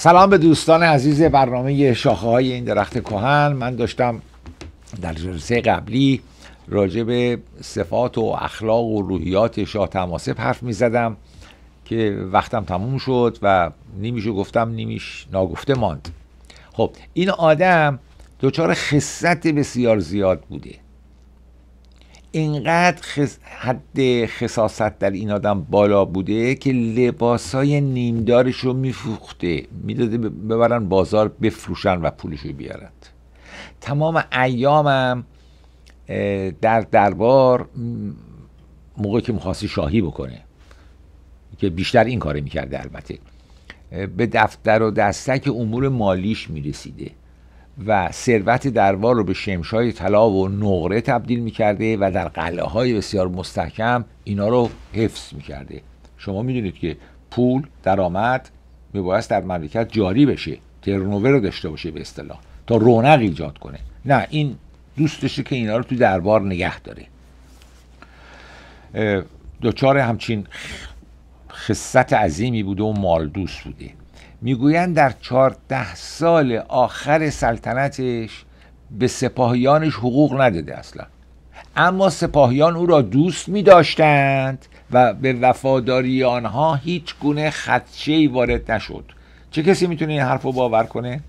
سلام به دوستان عزیز برنامه شاخه های این درخت کهن من داشتم در جلسه قبلی راجع به صفات و اخلاق و روحیات شاه تماسب حرف می زدم که وقتم تموم شد و نیمیشو گفتم نیمیش ناگفته ماند خب این آدم دچار خصت بسیار زیاد بوده اینقدر حد خصاصت در این آدم بالا بوده که لباسای نیمدارش رو میفروخته میداده ببرن بازار بفروشن و پولش رو بیارن تمام ایامم در دربار موقعی که میخواستی شاهی بکنه که بیشتر این کاره میکرده البته به دفتر و دستک امور مالیش میرسیده و ثروت دربار رو به شمشای طلا و نقره تبدیل میکرده و در قلعه های بسیار مستحکم اینا رو حفظ میکرده شما میدونید که پول درآمد میبایست در مملکت جاری بشه ترنوور رو داشته باشه به اصطلاح تا رونق ایجاد کنه نه این دوست که اینا رو تو دربار نگه داره دچار همچین خصت عظیمی بوده و دوست بوده میگویند در چهارده سال آخر سلطنتش به سپاهیانش حقوق نداده اصلا اما سپاهیان او را دوست می داشتند و به وفاداری آنها هیچ گونه خدشه ای وارد نشد چه کسی میتونه این حرف رو باور کنه؟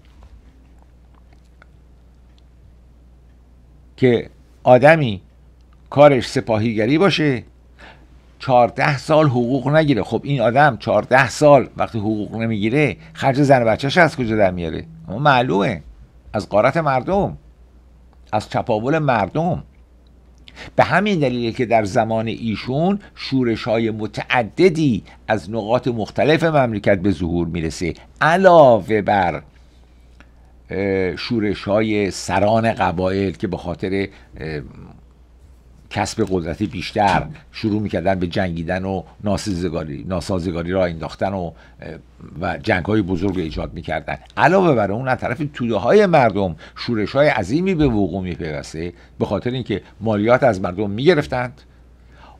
که آدمی کارش سپاهیگری باشه 14 سال حقوق نگیره خب این آدم 14 سال وقتی حقوق نمیگیره خرج زن بچهش از کجا در میاره اما معلومه از قارت مردم از چپاول مردم به همین دلیله که در زمان ایشون شورش های متعددی از نقاط مختلف مملکت به ظهور میرسه علاوه بر شورش های سران قبایل که به خاطر کسب قدرتی بیشتر شروع میکردن به جنگیدن و ناسازگاری, ناسازگاری را انداختن و و جنگ های بزرگ ایجاد میکردن علاوه بر اون از طرف توده های مردم شورش های عظیمی به وقوع میپیوسته به خاطر اینکه مالیات از مردم میگرفتند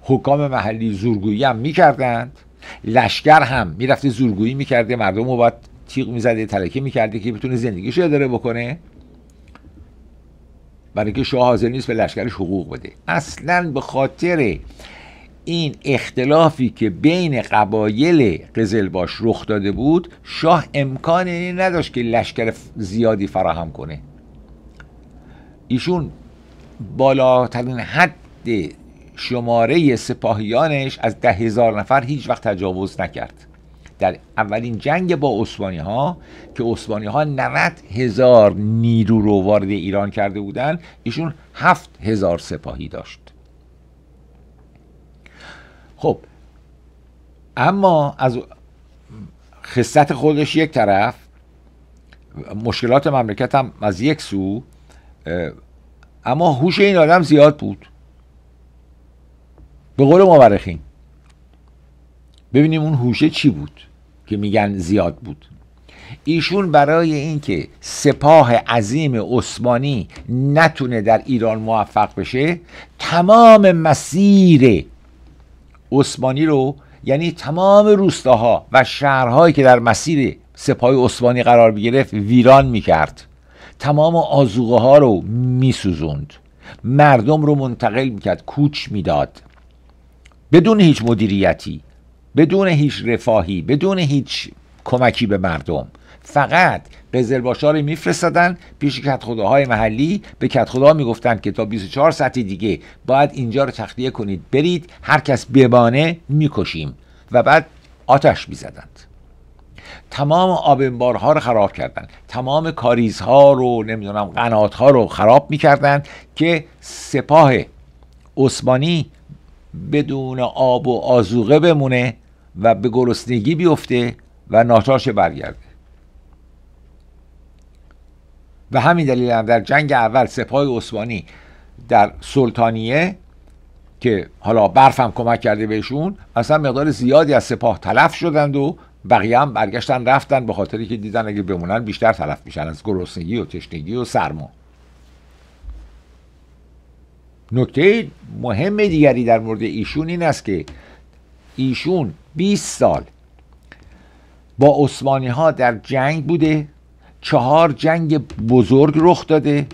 حکام محلی زورگویی هم میکردند لشکر هم میرفته زورگویی میکرده مردم رو باید تیغ میزده تلکه میکرده که بتونه زندگیش اداره بکنه برای که شاه حاضر نیست به لشکرش حقوق بده اصلا به خاطر این اختلافی که بین قبایل قزلباش رخ داده بود شاه امکان نداشت که لشکر زیادی فراهم کنه ایشون بالاترین حد شماره سپاهیانش از ده هزار نفر هیچ وقت تجاوز نکرد در اولین جنگ با عثمانی ها که عثمانی ها 90 هزار نیرو رو وارد ایران کرده بودن ایشون هفت هزار سپاهی داشت خب اما از خصت خودش یک طرف مشکلات مملکت هم از یک سو اما هوش این آدم زیاد بود به قول مورخین ببینیم اون هوشه چی بود که میگن زیاد بود ایشون برای اینکه سپاه عظیم عثمانی نتونه در ایران موفق بشه تمام مسیر عثمانی رو یعنی تمام روستاها و شهرهایی که در مسیر سپاه عثمانی قرار بگرفت ویران میکرد تمام آزوغه ها رو میسوزوند مردم رو منتقل میکرد کوچ میداد بدون هیچ مدیریتی بدون هیچ رفاهی بدون هیچ کمکی به مردم فقط قزلباشا رو میفرستادن پیش کتخداهای محلی به کتخدا میگفتن که تا 24 ساعت دیگه باید اینجا رو تخلیه کنید برید هر کس بمانه میکشیم و بعد آتش میزدند تمام آبنبارها رو خراب کردن تمام کاریزها رو نمیدونم قناتها رو خراب میکردن که سپاه عثمانی بدون آب و آزوقه بمونه و به گرسنگی بیفته و ناتاش برگرده و همین دلیل هم در جنگ اول سپاه عثمانی در سلطانیه که حالا برفم کمک کرده بهشون اصلا مقدار زیادی از سپاه تلف شدند و بقیه هم برگشتن رفتن به خاطری که دیدن اگه بمونن بیشتر تلف میشن از گرسنگی و تشنگی و سرما نکته مهم دیگری در مورد ایشون این است که ایشون 20 سال با عثمانی ها در جنگ بوده چهار جنگ بزرگ رخ داده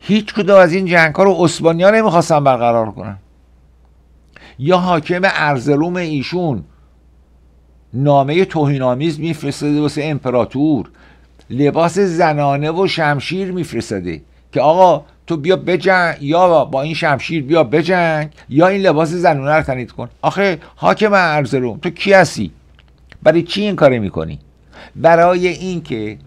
هیچ کدام از این جنگ ها رو عثمانی ها نمیخواستن برقرار کنن یا حاکم ارزروم ایشون نامه توهینآمیز میفرستاده واسه امپراتور لباس زنانه و شمشیر میفرستاده که آقا تو بیا بجنگ یا با این شمشیر بیا بجنگ یا این لباس زنونه رو تنید کن آخه حاکم ارزروم تو کی هستی برای چی این کاره میکنی برای اینکه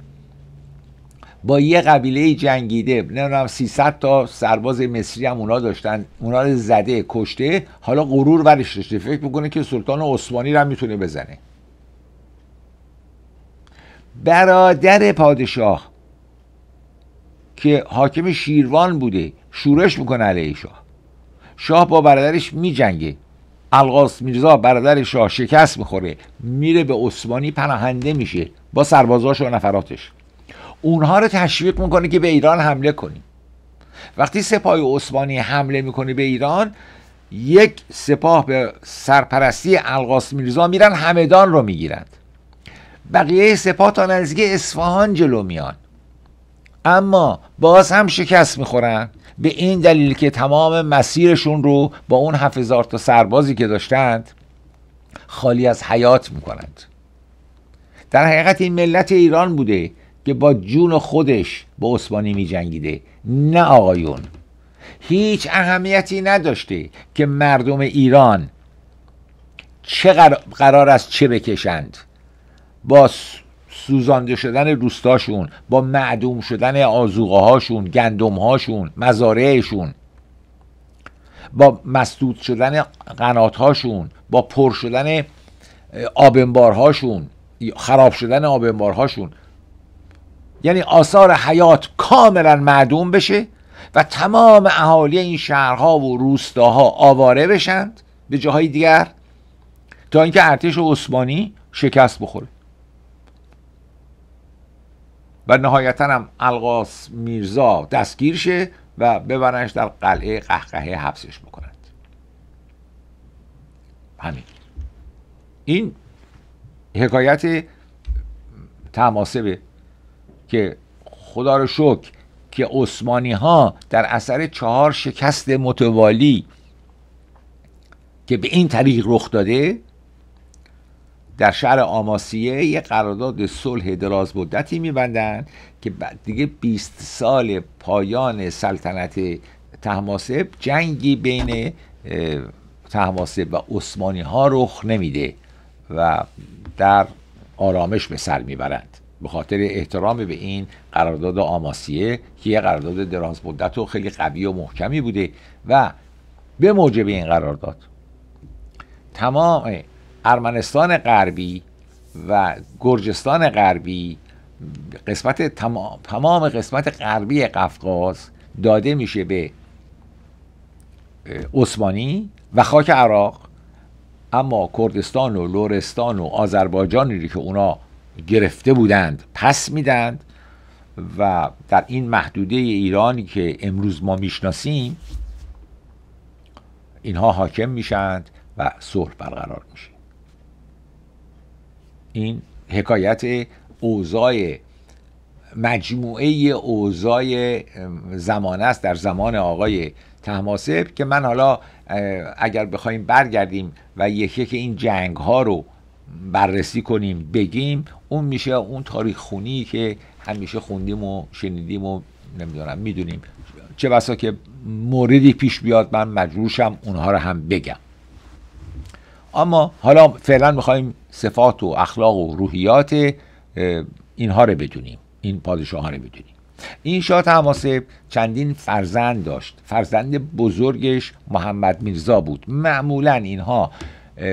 با یه قبیله جنگیده نمیدونم 300 تا سرباز مصری هم اونا داشتن اونا رو زده کشته حالا غرور ورش داشته فکر میکنه که سلطان عثمانی رو هم میتونه بزنه برادر پادشاه که حاکم شیروان بوده شورش میکنه علیه شاه شاه با برادرش میجنگه القاس میرزا برادر شاه شکست میخوره میره به عثمانی پناهنده میشه با سربازاش و نفراتش اونها رو تشویق میکنه که به ایران حمله کنیم وقتی سپاه عثمانی حمله میکنه به ایران یک سپاه به سرپرستی القاس میرزا میرن همدان رو میگیرند بقیه سپاه تا نزدیک اصفهان جلو میان اما باز هم شکست میخورن به این دلیل که تمام مسیرشون رو با اون هزار تا سربازی که داشتند خالی از حیات میکنند در حقیقت این ملت ایران بوده که با جون خودش با عثمانی میجنگیده نه آقایون هیچ اهمیتی نداشته که مردم ایران چه قرار از چه بکشند با سوزانده شدن روستاشون با معدوم شدن آزوغه هاشون گندم هاشون مزارعشون با مسدود شدن قنات هاشون با پر شدن آبنبارهاشون خراب شدن آبنبارهاشون یعنی آثار حیات کاملا معدوم بشه و تمام اهالی این شهرها و روستاها آواره بشند به جاهای دیگر تا اینکه ارتش عثمانی شکست بخوره و نهایتا هم القاس میرزا دستگیر شه و ببرنش در قلعه قهقهه حبسش بکنند همین این حکایت تماسبه که خدا رو شکر که عثمانی ها در اثر چهار شکست متوالی که به این طریق رخ داده در شهر آماسیه یه قرارداد صلح دراز مدتی میبندن که بعد دیگه 20 سال پایان سلطنت تهماسب جنگی بین تهماسب و عثمانی ها رخ نمیده و در آرامش به سر میبرند به خاطر احترام به این قرارداد آماسیه که یه قرارداد دراز مدت و خیلی قوی و محکمی بوده و به موجب این قرارداد تمام ارمنستان غربی و گرجستان غربی قسمت تمام, تمام قسمت غربی قفقاز داده میشه به عثمانی و خاک عراق اما کردستان و لورستان و آذربایجانی که اونا گرفته بودند پس میدند و در این محدوده ایرانی که امروز ما میشناسیم اینها حاکم میشند و صلح برقرار میشه این حکایت اوزای مجموعه اوزای زمان است در زمان آقای تهماسب که من حالا اگر بخوایم برگردیم و یکی که این جنگ ها رو بررسی کنیم بگیم اون میشه اون تاریخ خونی که همیشه خوندیم و شنیدیم و نمیدونم میدونیم چه بسا که موردی پیش بیاد من مجبورشم اونها رو هم بگم اما حالا فعلا میخوایم صفات و اخلاق و روحیات اینها رو بدونیم این پادشاه رو بدونیم این شاه تماسه چندین فرزند داشت فرزند بزرگش محمد میرزا بود معمولا اینها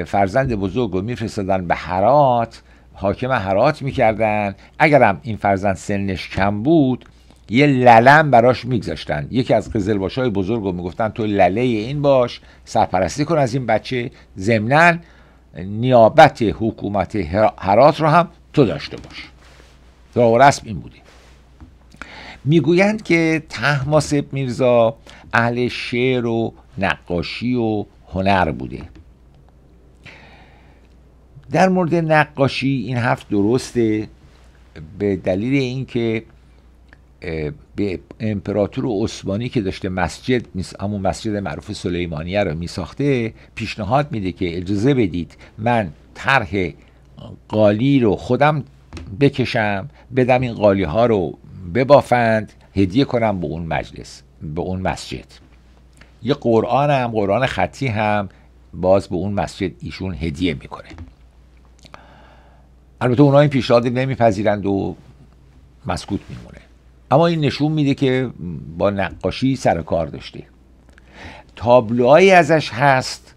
فرزند بزرگ رو میفرستادن به حرات حاکم حرات میکردن اگرم این فرزند سنش کم بود یه للم براش میگذاشتن یکی از قزلباش های بزرگ رو میگفتن تو لله این باش سرپرستی کن از این بچه ضمنا نیابت حکومت هرات رو هم تو داشته باش راه و رسم این بوده میگویند که تحماسب میرزا اهل شعر و نقاشی و هنر بوده در مورد نقاشی این حرف درسته به دلیل اینکه به امپراتور عثمانی که داشته مسجد همون مسجد معروف سلیمانیه رو میساخته پیشنهاد میده که اجازه بدید من طرح قالی رو خودم بکشم بدم این قالی ها رو ببافند هدیه کنم به اون مجلس به اون مسجد یه قرآن هم قرآن خطی هم باز به اون مسجد ایشون هدیه میکنه البته اونها این پیشنهاد نمیپذیرند و مسکوت میمونه اما این نشون میده که با نقاشی سر کار داشته تابلوهایی ازش هست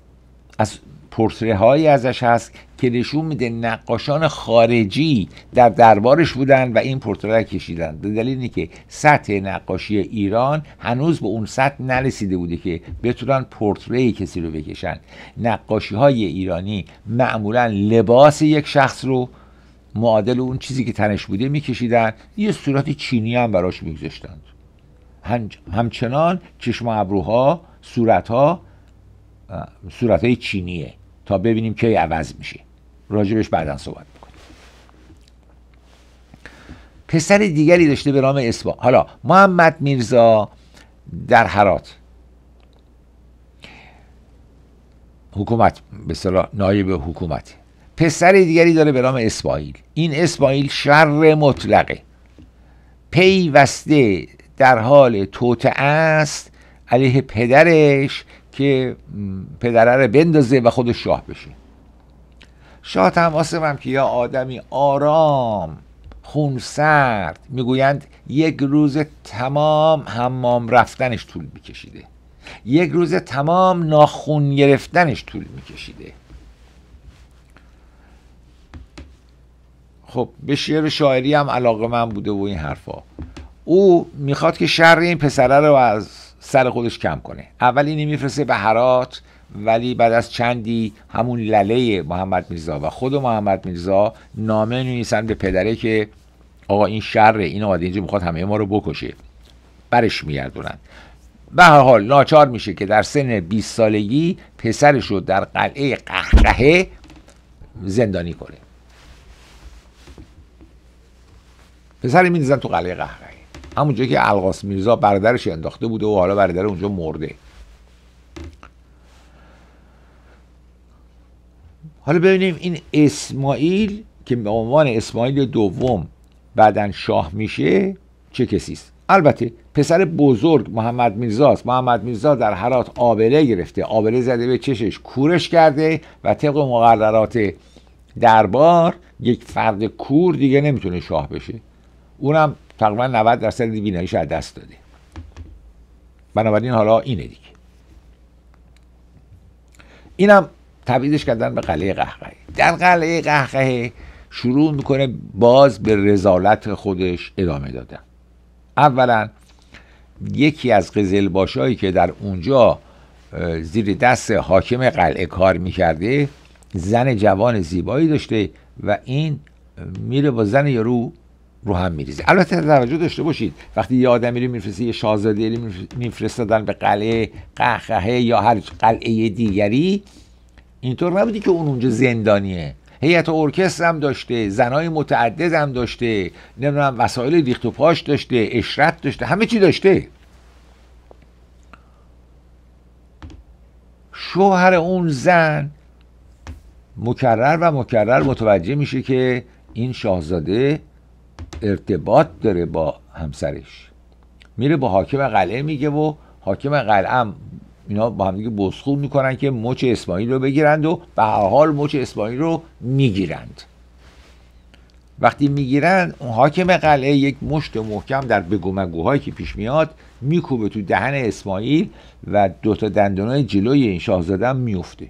از پورتره هایی ازش هست که نشون میده نقاشان خارجی در دربارش بودن و این پورتره کشیدن به دلیل که سطح نقاشی ایران هنوز به اون سطح نرسیده بوده که بتونن پورتره کسی رو بکشن نقاشی های ایرانی معمولا لباس یک شخص رو معادل اون چیزی که تنش بوده میکشیدن یه صورت چینی هم براش میگذاشتند همچنان چشم ابروها صورتها های چینیه تا ببینیم کی عوض میشه راجبش بعدا صحبت میکنیم پسر دیگری داشته به نام اسبا حالا محمد میرزا در حرات حکومت به صلاح نایب حکومت پسر دیگری داره به نام اسماعیل این اسماعیل شر مطلقه پیوسته در حال توطعه است علیه پدرش که پدره رو بندازه و خود شاه بشه شاه هم که یا آدمی آرام خونسرد میگویند یک روز تمام حمام رفتنش طول میکشیده یک روز تمام ناخون گرفتنش طول میکشیده خب به شعر شاعری هم علاقه من بوده و این حرفا او میخواد که شر این پسره رو از سر خودش کم کنه اول اینی میفرسته به هرات ولی بعد از چندی همون لله محمد میرزا و خود محمد میرزا نامه نویسن به پدره که آقا این شر این آمده اینجا میخواد همه ما رو بکشه برش میگردونن به هر حال ناچار میشه که در سن 20 سالگی پسرش رو در قلعه قهقهه زندانی کنه پسر میندازن تو قلعه همون همونجا که القاس میرزا برادرش انداخته بوده و حالا برادر اونجا مرده حالا ببینیم این اسماعیل که به عنوان اسماعیل دوم بعدا شاه میشه چه کسی است البته پسر بزرگ محمد میرزاست محمد میرزا در حرات آبله گرفته آبله زده به چشش کورش کرده و طبق مقررات دربار یک فرد کور دیگه نمیتونه شاه بشه اونم تقریبا 90 درصد بیناییش از دست داده بنابراین حالا اینه دیگه اینم تبعیدش کردن به قلعه قهقهه در قلعه قهقهه شروع میکنه باز به رزالت خودش ادامه دادن اولا یکی از قزل باشایی که در اونجا زیر دست حاکم قلعه کار میکرده زن جوان زیبایی داشته و این میره با زن یارو رو هم میریزه البته توجه داشته باشید وقتی یه آدمی رو میفرسته یه شاهزاده رو میفرستادن به قلعه قهقهه یا هر قلعه دیگری اینطور نبودی که اون اونجا زندانیه هیئت ارکستر هم داشته زنای متعدد هم داشته نمیدونم وسایل ریخت و پاش داشته اشرت داشته همه چی داشته شوهر اون زن مکرر و مکرر متوجه میشه که این شاهزاده ارتباط داره با همسرش میره با حاکم قلعه میگه و حاکم قلعه هم اینا با همدیگه بسخون میکنن که مچ اسماعیل رو بگیرند و به حال مچ اسماعیل رو میگیرند وقتی میگیرن اون حاکم قلعه یک مشت محکم در بگومگوهایی که پیش میاد میکوبه تو دهن اسماعیل و دوتا دندانای جلوی این شاهزاده میفته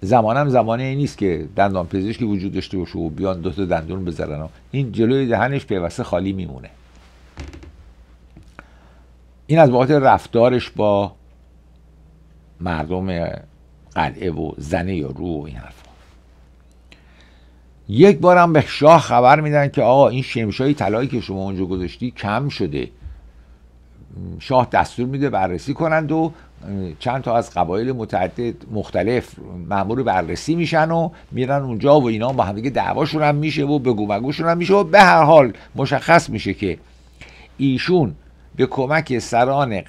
زمانم زمانه نیست که دندان پزشکی وجود داشته باشه و بیان دو تا دندون بذارن و این جلوی دهنش پیوسته خالی میمونه این از بابت رفتارش با مردم قلعه و زنه یا رو و این حرفا یک هم به شاه خبر میدن که آقا این شمشای طلایی که شما اونجا گذاشتی کم شده شاه دستور میده بررسی کنند و چند تا از قبایل متعدد مختلف مأمور بررسی میشن و میرن اونجا و اینا با هم دیگه دعواشون هم میشه و بگو مگوشون هم میشه و به هر حال مشخص میشه که ایشون به کمک سران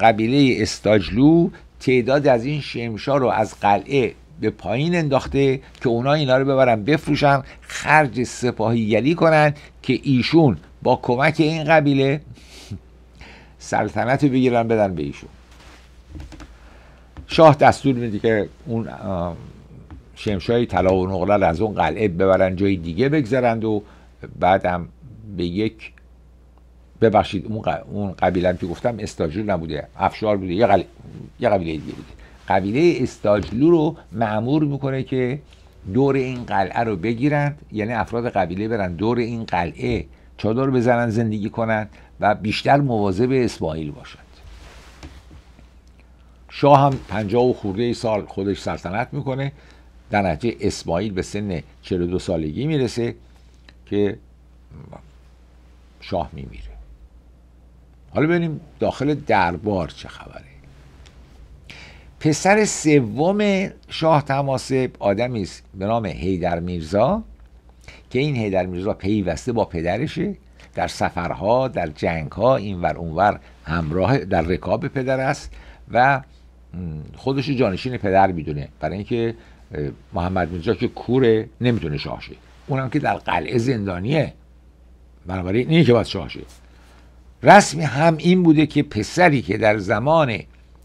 قبیله استاجلو تعداد از این شمشا رو از قلعه به پایین انداخته که اونا اینا رو ببرن بفروشن خرج سپاهیگری کنن که ایشون با کمک این قبیله سلطنت رو بگیرن بدن به ایشون شاه دستور میده که اون شمشای طلا و نقره از اون قلعه ببرن جای دیگه بگذرند و بعدم به یک ببخشید اون, قبیله اون که گفتم استاجلو نبوده افشار بوده یه, یه قبیله دیگه بوده قبیله استاجلو رو معمور میکنه که دور این قلعه رو بگیرند یعنی افراد قبیله برن دور این قلعه چادر بزنن زندگی کنند و بیشتر مواظب اسماعیل باشن شاه هم پنجاه و خورده ای سال خودش سلطنت میکنه در نتیجه اسماعیل به سن 42 سالگی میرسه که شاه میمیره حالا ببینیم داخل دربار چه خبره پسر سوم شاه تماسب آدمی است به نام هیدر میرزا که این هیدر میرزا پیوسته با پدرشه در سفرها در جنگها اینور اونور همراه در رکاب پدر است و خودش جانشین پدر میدونه برای اینکه محمد میرزا که کوره نمیتونه شاه اونم که در قلعه زندانیه بنابراین اینه که باید شاه رسمی هم این بوده که پسری که در زمان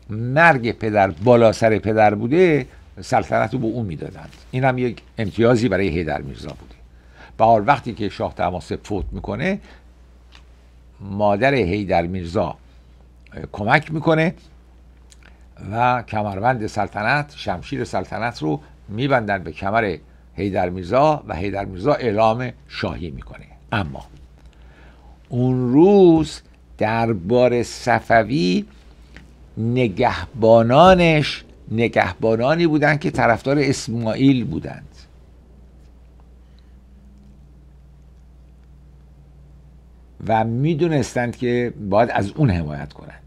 مرگ پدر بالا سر پدر بوده سلطنت رو به اون میدادند این هم یک امتیازی برای هیدر میرزا بوده بهار وقتی که شاه تماسب فوت میکنه مادر هیدر میرزا کمک میکنه و کمربند سلطنت شمشیر سلطنت رو میبندن به کمر هیدر میرزا و هیدر میرزا اعلام شاهی میکنه اما اون روز دربار صفوی نگهبانانش نگهبانانی بودند که طرفدار اسماعیل بودند و میدونستند که باید از اون حمایت کنند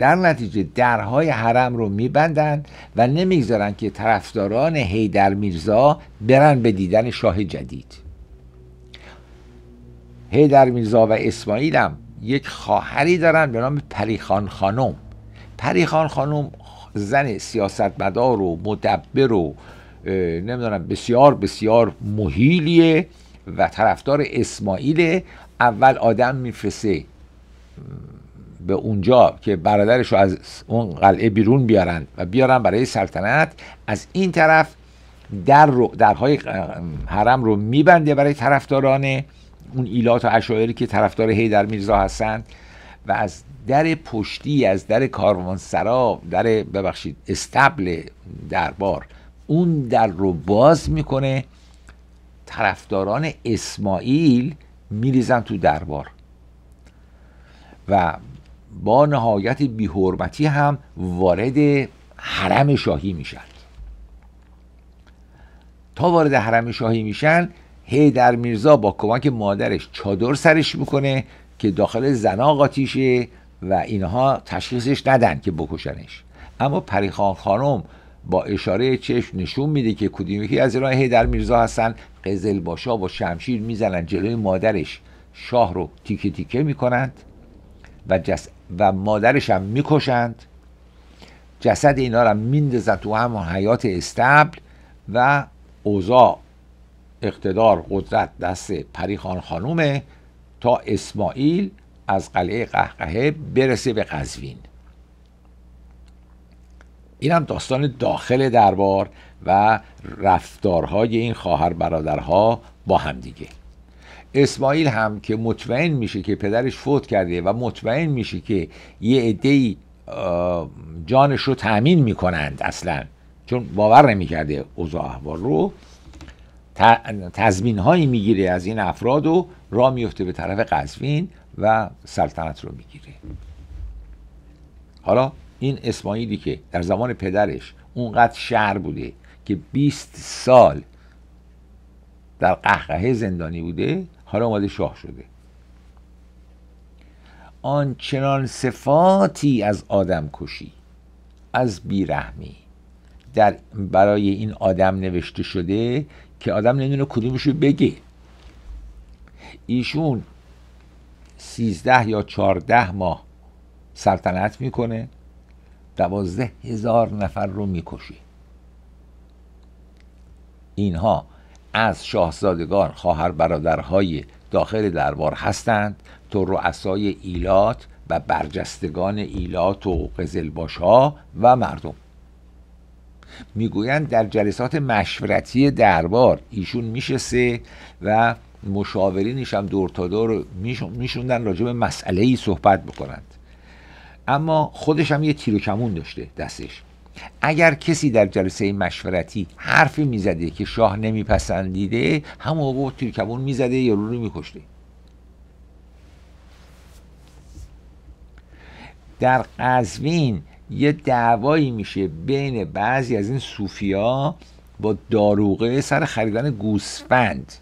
در نتیجه درهای حرم رو میبندن و نمیگذارن که طرفداران هیدر میرزا برن به دیدن شاه جدید هیدر میرزا و اسماعیل هم یک خواهری دارن به نام پریخان خانم پریخان خانم زن سیاستمدار و مدبر و نمیدونم بسیار بسیار محیلیه و طرفدار اسماعیله اول آدم میفرسه به اونجا که برادرش رو از اون قلعه بیرون بیارن و بیارن برای سلطنت از این طرف در رو درهای حرم رو میبنده برای طرفداران اون ایلات و اشاعری که طرفدار هیدر میرزا هستند و از در پشتی از در کاروانسرا در ببخشید استبل دربار اون در رو باز میکنه طرفداران اسماعیل میریزن تو دربار و با نهایت بیحرمتی هم وارد حرم شاهی میشن تا وارد حرم شاهی میشن در میرزا با کمک مادرش چادر سرش میکنه که داخل زنا و اینها تشخیصش ندن که بکشنش اما پریخان خانم با اشاره چشم نشون میده که کدوم یکی از اینا هیدر میرزا هستن قزل باشا و شمشیر میزنن جلوی مادرش شاه رو تیکه تیکه میکنند و جس و مادرش هم میکشند جسد اینا رو میندازن تو هم حیات استبل و اوزا اقتدار قدرت دست پریخان خانومه تا اسماعیل از قلعه قهقهه برسه به قزوین این هم داستان داخل دربار و رفتارهای این خواهر برادرها با همدیگه اسماعیل هم که مطمئن میشه که پدرش فوت کرده و مطمئن میشه که یه عده جانش رو تأمین میکنند اصلا چون باور نمیکرده اوضاع احوال رو تضمین هایی میگیره از این افراد و را میفته به طرف قزوین و سلطنت رو میگیره حالا این اسماعیلی که در زمان پدرش اونقدر شهر بوده که 20 سال در قهقه زندانی بوده حالا اومده شاه شده آن چنان صفاتی از آدم کشی از بیرحمی در برای این آدم نوشته شده که آدم نمیدونه رو بگه ایشون سیزده یا چارده ماه سلطنت میکنه دوازده هزار نفر رو میکشه اینها از شاهزادگان خواهر برادرهای داخل دربار هستند تا رؤسای ایلات و برجستگان ایلات و قزلباش ها و مردم میگویند در جلسات مشورتی دربار ایشون میشسته و مشاورینش هم دور تا دور میشوندن راجع به مسئله ای صحبت بکنند اما خودش هم یه تیر و کمون داشته دستش اگر کسی در جلسه مشورتی حرفی میزده که شاه نمیپسندیده هم موقع تیرکبون میزده یا رو میکشته در قزوین یه دعوایی میشه بین بعضی از این صوفیا با داروغه سر خریدن گوسفند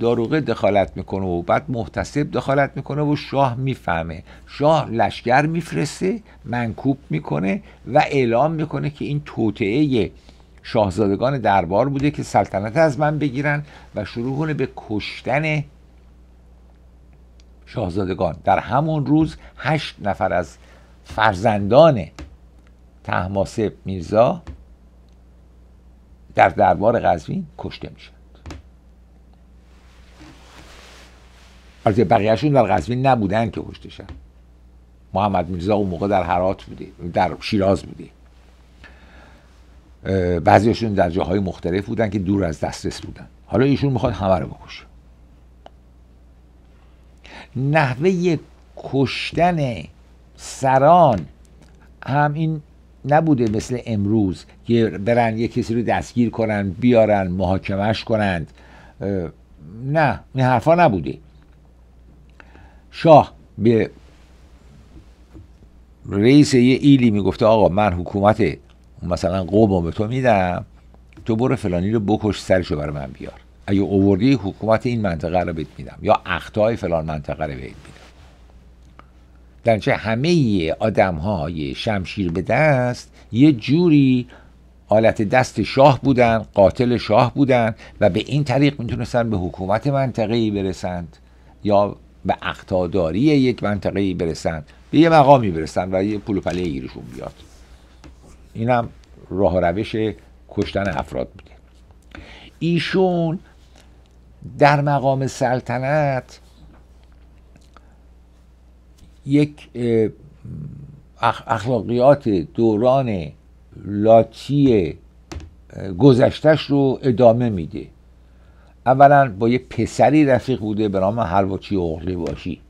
داروغه دخالت میکنه و بعد محتسب دخالت میکنه و شاه میفهمه شاه لشکر میفرسته منکوب میکنه و اعلام میکنه که این توطعه شاهزادگان دربار بوده که سلطنت از من بگیرن و شروع کنه به کشتن شاهزادگان در همون روز هشت نفر از فرزندان تهماسب میرزا در دربار قزوین کشته میشن البته بقیهشون در قزوین نبودن که کشته محمد میرزا اون موقع در هرات بوده در شیراز بوده بعضیشون در جاهای مختلف بودن که دور از دسترس بودن حالا ایشون میخواد همه رو بکشه نحوه کشتن سران هم این نبوده مثل امروز که برن یه کسی رو دستگیر کنن بیارن محاکمش کنند نه این حرفا نبوده شاه به رئیس یه ایلی میگفته آقا من حکومت مثلا قوم به تو میدم تو برو فلانی رو بکش سرشو برای من بیار اگه اووردی حکومت این منطقه رو بهت میدم یا اختای فلان منطقه رو بهت میدم در همه آدم های شمشیر به دست یه جوری آلت دست شاه بودن قاتل شاه بودن و به این طریق میتونستن به حکومت منطقه برسند یا به اقتاداری یک منطقه ای برسن به یه مقامی برسن و یه پول پله گیرشون بیاد اینم راه روش کشتن افراد بوده ایشون در مقام سلطنت یک اخلاقیات دوران لاتی گذشتش رو ادامه میده اولا با یه پسری رفیق بوده به نام حلواچی اغلی باشی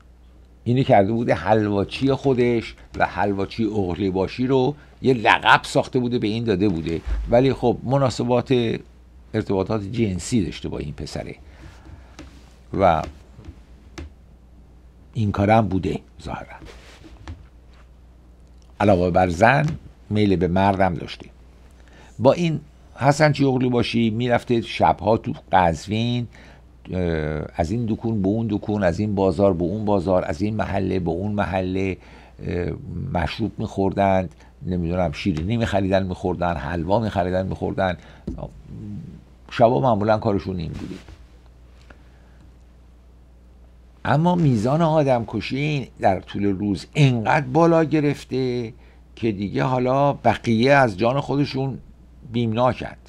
اینو کرده بوده حلواچی خودش و حلواچی اغلی باشی رو یه لقب ساخته بوده به این داده بوده ولی خب مناسبات ارتباطات جنسی داشته با این پسره و این کارم بوده ظاهرا علاوه بر زن میل به مردم داشته با این حسن چیغلو باشی میرفته شبها تو قزوین از این دکون به اون دکون از این بازار به اون بازار از این محله به اون محله مشروب میخوردند نمیدونم شیرینی میخریدن میخوردن حلوا میخریدن میخوردن شبا معمولا کارشون این بودی اما میزان آدم کشی در طول روز اینقدر بالا گرفته که دیگه حالا بقیه از جان خودشون بیمناکند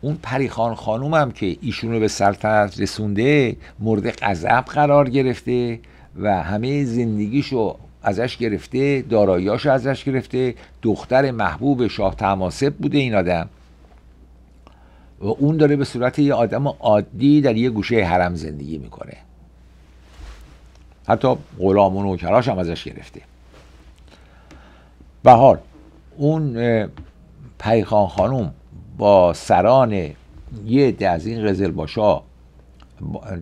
اون پریخان خانوم هم که ایشون رو به سلطنت رسونده مورد غضب قرار گرفته و همه زندگیشو ازش گرفته داراییاش ازش گرفته دختر محبوب شاه تماسب بوده این آدم و اون داره به صورت یه آدم عادی در یه گوشه حرم زندگی میکنه حتی غلام و نوکراش هم ازش گرفته بهار اون پریخان خانوم با سران یه از این غزل باشا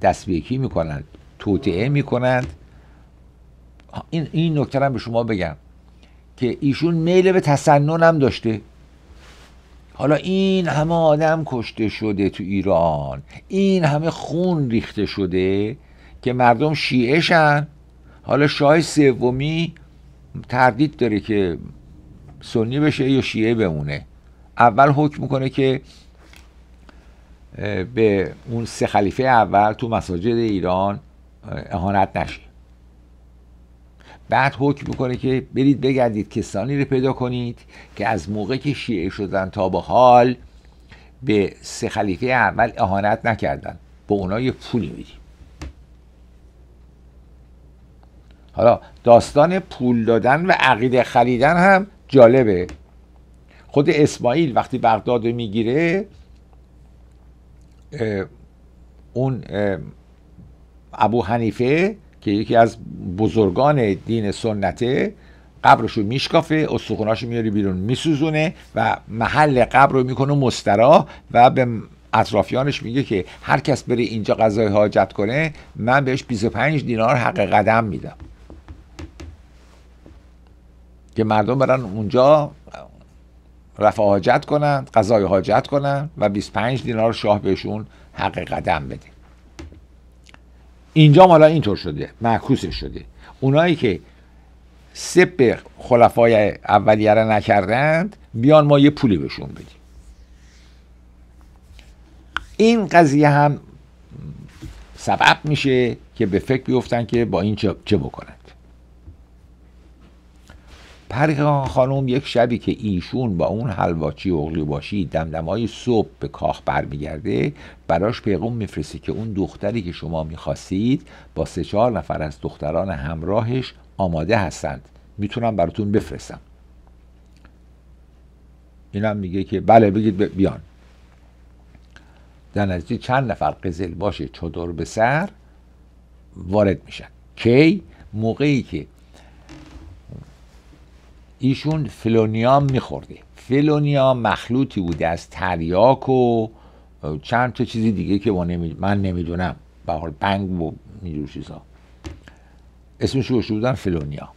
دست یکی میکنند توطعه میکنند این این نکته هم به شما بگم که ایشون میل به تسنن هم داشته حالا این همه آدم کشته شده تو ایران این همه خون ریخته شده که مردم شیعه شن حالا شاه سومی تردید داره که سنی بشه یا شیعه بمونه اول حکم میکنه که به اون سه خلیفه اول تو مساجد ایران اهانت نشه بعد حکم میکنه که برید بگردید کسانی رو پیدا کنید که از موقع که شیعه شدن تا به حال به سه خلیفه اول اهانت نکردن به اونا یه پولی میدیم حالا داستان پول دادن و عقیده خریدن هم جالبه خود اسماعیل وقتی بغداد میگیره اون ابو حنیفه که یکی از بزرگان دین سنته قبرش رو میشکافه استخوناش میاری بیرون میسوزونه و محل قبر رو میکنه مسترا و به اطرافیانش میگه که هر کس بره اینجا غذای حاجت کنه من بهش 25 دینار حق قدم میدم که مردم برن اونجا رفع حاجت کنن غذای حاجت کنن و 25 دینار شاه بهشون حق قدم بده اینجا حالا اینطور شده معکوسش شده اونایی که سپ خلفای اولیه را نکردند بیان ما یه پولی بهشون بدیم این قضیه هم سبب میشه که به فکر بیفتن که با این چه بکنن پریخان خانم یک شبی که ایشون با اون حلواچی اغلی باشی های صبح به کاخ برمیگرده براش پیغام میفرسته که اون دختری که شما میخواستید با سه چهار نفر از دختران همراهش آماده هستند میتونم براتون بفرستم اینم میگه که بله بگید بیان در نتیجه چند نفر قزل باشه چادر به سر وارد میشن کی موقعی که ایشون فلونیام میخورده فلونیا مخلوطی بوده از تریاک و چند تا چیزی دیگه که نمی... من نمیدونم به حال بنگ و اینجور چیزا اسمش گوشته بودن فلونیا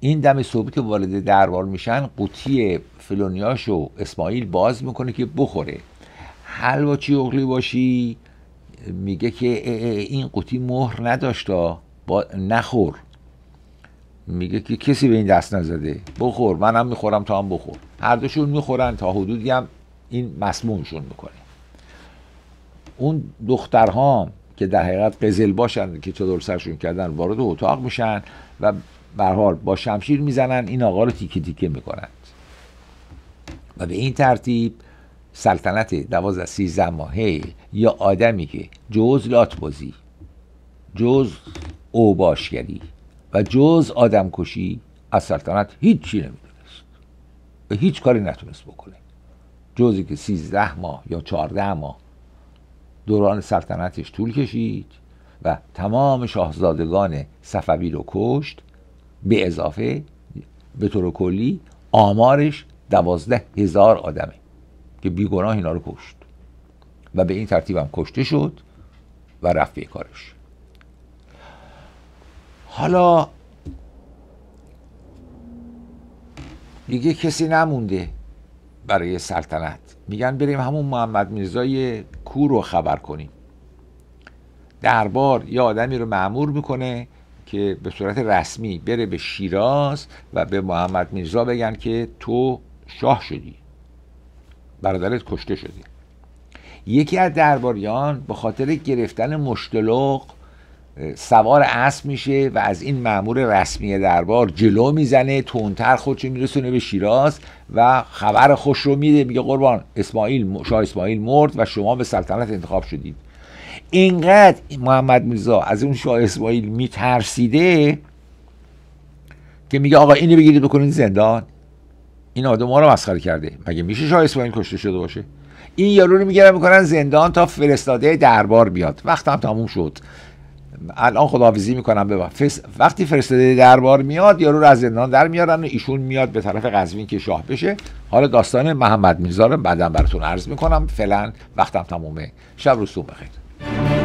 این دم صبح که وارد دربار میشن قوطی فلونیاشو اسماعیل باز میکنه که بخوره با چی اقلی باشی میگه که این قوطی مهر نداشتا با نخور میگه که کسی به این دست نزده بخور منم میخورم تا هم بخور هر دوشون میخورن تا حدودی هم این مسمومشون میکنه اون دخترها که در حقیقت قزل باشن که چطور سرشون کردن وارد اتاق میشن و حال با شمشیر میزنن این آقا رو تیکه تیکه میکنند و به این ترتیب سلطنت دوازده سیزده ماهه یا آدمی که جز لات بازی جز اوباشگری و جز آدم کشی از سلطنت هیچی نمیدونست و هیچ کاری نتونست بکنه جزی که سیزده ماه یا چهارده ماه دوران سلطنتش طول کشید و تمام شاهزادگان صفوی رو کشت به اضافه به طور کلی آمارش دوازده هزار آدمه که بیگناه اینا رو کشت و به این ترتیب هم کشته شد و رفت کارش حالا دیگه کسی نمونده برای سلطنت میگن بریم همون محمد میرزای کور رو خبر کنیم دربار یه آدمی رو معمور میکنه که به صورت رسمی بره به شیراز و به محمد میرزا بگن که تو شاه شدی برادرت کشته شدی یکی از درباریان به خاطر گرفتن مشتلق سوار اسب میشه و از این معمور رسمی دربار جلو میزنه تونتر خودش میرسونه به شیراز و خبر خوش رو میده میگه قربان اسماعیل شاه اسماعیل مرد و شما به سلطنت انتخاب شدید اینقدر محمد میزا از اون شاه اسماعیل میترسیده که میگه آقا اینو بگیرید بکنید زندان این آدم ما رو مسخره کرده مگه میشه شاه اسماعیل کشته شده باشه این یارو رو میگیرن میکنن زندان تا فرستاده دربار بیاد وقت هم تموم شد الان خداحافظی میکنم فس... وقتی فرستاده دربار میاد یارو رو از زندان در میارن و ایشون میاد به طرف قزوین که شاه بشه حالا داستان محمد میرزا رو براتون عرض میکنم فعلا وقتم تمومه شب روزتون بخیر